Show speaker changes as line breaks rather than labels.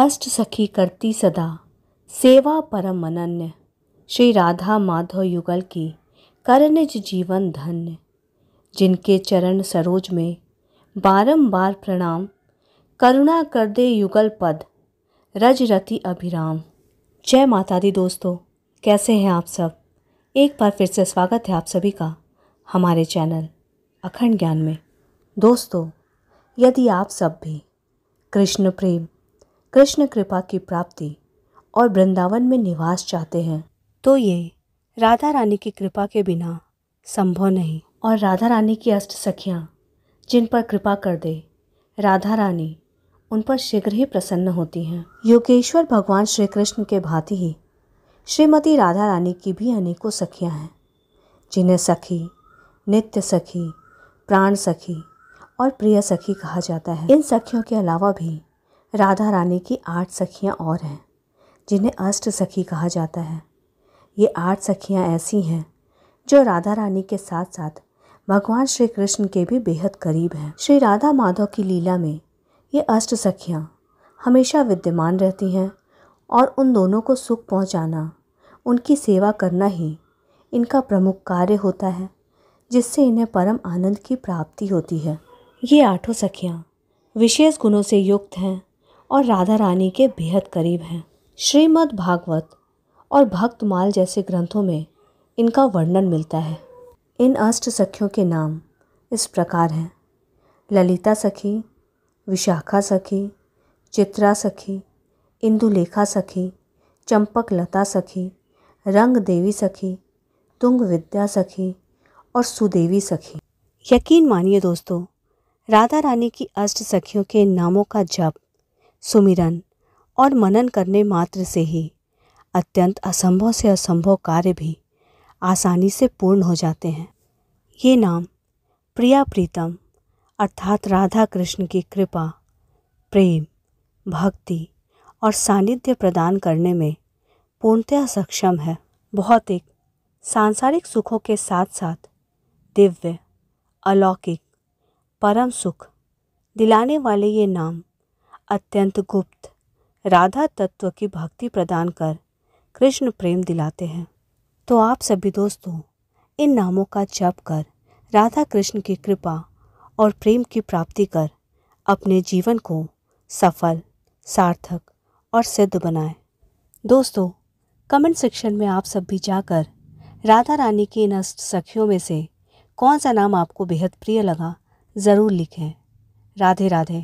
अष्ट सखी करती सदा सेवा परम अनन्य श्री राधा माधव युगल की करनिज जीवन धन्य जिनके चरण सरोज में बारंबार प्रणाम करुणा कर दे युगल पद रज रति अभिराम जय माता दी दोस्तों कैसे हैं आप सब एक बार फिर से स्वागत है आप सभी का हमारे चैनल अखंड ज्ञान में दोस्तों यदि आप सब भी कृष्ण प्रेम कृष्ण कृपा की प्राप्ति और वृंदावन में निवास चाहते हैं तो ये राधा रानी की कृपा के बिना संभव नहीं और राधा रानी की अष्ट सखियाँ जिन पर कृपा कर दे राधा रानी उन पर शीघ्र ही प्रसन्न होती हैं योगेश्वर भगवान श्री कृष्ण के भांति ही श्रीमती राधा रानी की भी अनेकों सखियाँ हैं जिन्हें सखी नित्य सखी प्राण सखी और प्रिय सखी कहा जाता है इन सखियों के अलावा भी राधा रानी की आठ सखियाँ और हैं जिन्हें अष्ट सखी कहा जाता है ये आठ सखियाँ ऐसी हैं जो राधा रानी के साथ साथ भगवान श्री कृष्ण के भी बेहद करीब हैं श्री राधा माधव की लीला में ये अष्ट सखियाँ हमेशा विद्यमान रहती हैं और उन दोनों को सुख पहुँचाना उनकी सेवा करना ही इनका प्रमुख कार्य होता है जिससे इन्हें परम आनंद की प्राप्ति होती है ये आठों सखियाँ विशेष गुणों से युक्त हैं और राधा रानी के बेहद करीब हैं श्रीमद् भागवत और भक्तमाल जैसे ग्रंथों में इनका वर्णन मिलता है इन अष्ट सखियों के नाम इस प्रकार हैं ललिता सखी विशाखा सखी चित्रा सखी इंदुलेखा सखी चंपक लता सखी रंग देवी सखी तुंग विद्या सखी और सुदेवी सखी यकीन मानिए दोस्तों राधा रानी की अष्ट सखियों के नामों का जप सुमिरन और मनन करने मात्र से ही अत्यंत असंभव से असंभव कार्य भी आसानी से पूर्ण हो जाते हैं ये नाम प्रिया प्रीतम अर्थात राधा कृष्ण की कृपा प्रेम भक्ति और सानिध्य प्रदान करने में पूर्णतया सक्षम है भौतिक सांसारिक सुखों के साथ साथ दिव्य अलौकिक परम सुख दिलाने वाले ये नाम अत्यंत गुप्त राधा तत्व की भक्ति प्रदान कर कृष्ण प्रेम दिलाते हैं तो आप सभी दोस्तों इन नामों का जप कर राधा कृष्ण की कृपा और प्रेम की प्राप्ति कर अपने जीवन को सफल सार्थक और सिद्ध बनाएं। दोस्तों कमेंट सेक्शन में आप सब भी जाकर राधा रानी की इन अष्ट सखियों में से कौन सा नाम आपको बेहद प्रिय लगा ज़रूर लिखें राधे राधे